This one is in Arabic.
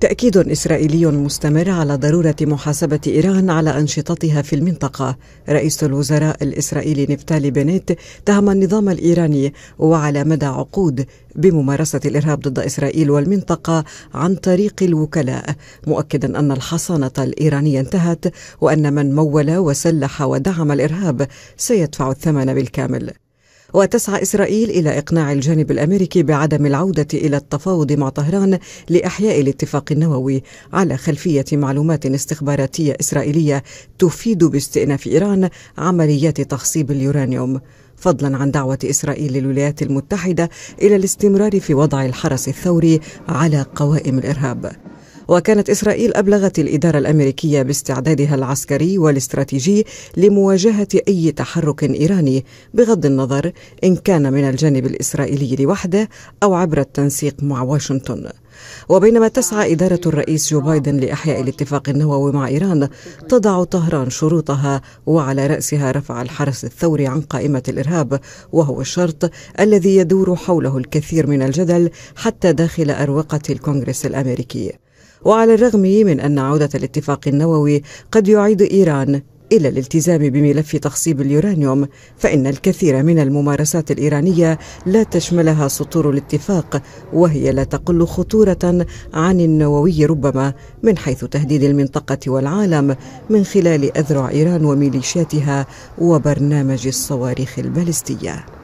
تأكيد إسرائيلي مستمر على ضرورة محاسبة إيران على أنشطتها في المنطقة رئيس الوزراء الإسرائيلي نفتالي بنيت تهم النظام الإيراني وعلى مدى عقود بممارسة الإرهاب ضد إسرائيل والمنطقة عن طريق الوكلاء مؤكدا أن الحصانة الإيرانية انتهت وأن من مول وسلح ودعم الإرهاب سيدفع الثمن بالكامل وتسعى إسرائيل إلى إقناع الجانب الأمريكي بعدم العودة إلى التفاوض مع طهران لإحياء الاتفاق النووي على خلفية معلومات استخباراتية إسرائيلية تفيد باستئناف إيران عمليات تخصيب اليورانيوم فضلا عن دعوة إسرائيل للولايات المتحدة إلى الاستمرار في وضع الحرس الثوري على قوائم الإرهاب وكانت إسرائيل أبلغت الإدارة الأمريكية باستعدادها العسكري والاستراتيجي لمواجهة أي تحرك إيراني بغض النظر إن كان من الجانب الإسرائيلي لوحده أو عبر التنسيق مع واشنطن وبينما تسعى إدارة الرئيس جو بايدن لإحياء الاتفاق النووي مع إيران تضع طهران شروطها وعلى رأسها رفع الحرس الثوري عن قائمة الإرهاب وهو الشرط الذي يدور حوله الكثير من الجدل حتى داخل أروقة الكونغرس الأمريكي وعلى الرغم من أن عودة الاتفاق النووي قد يعيد إيران إلى الالتزام بملف تخصيب اليورانيوم فإن الكثير من الممارسات الإيرانية لا تشملها سطور الاتفاق وهي لا تقل خطورة عن النووي ربما من حيث تهديد المنطقة والعالم من خلال أذرع إيران وميليشياتها وبرنامج الصواريخ البالستية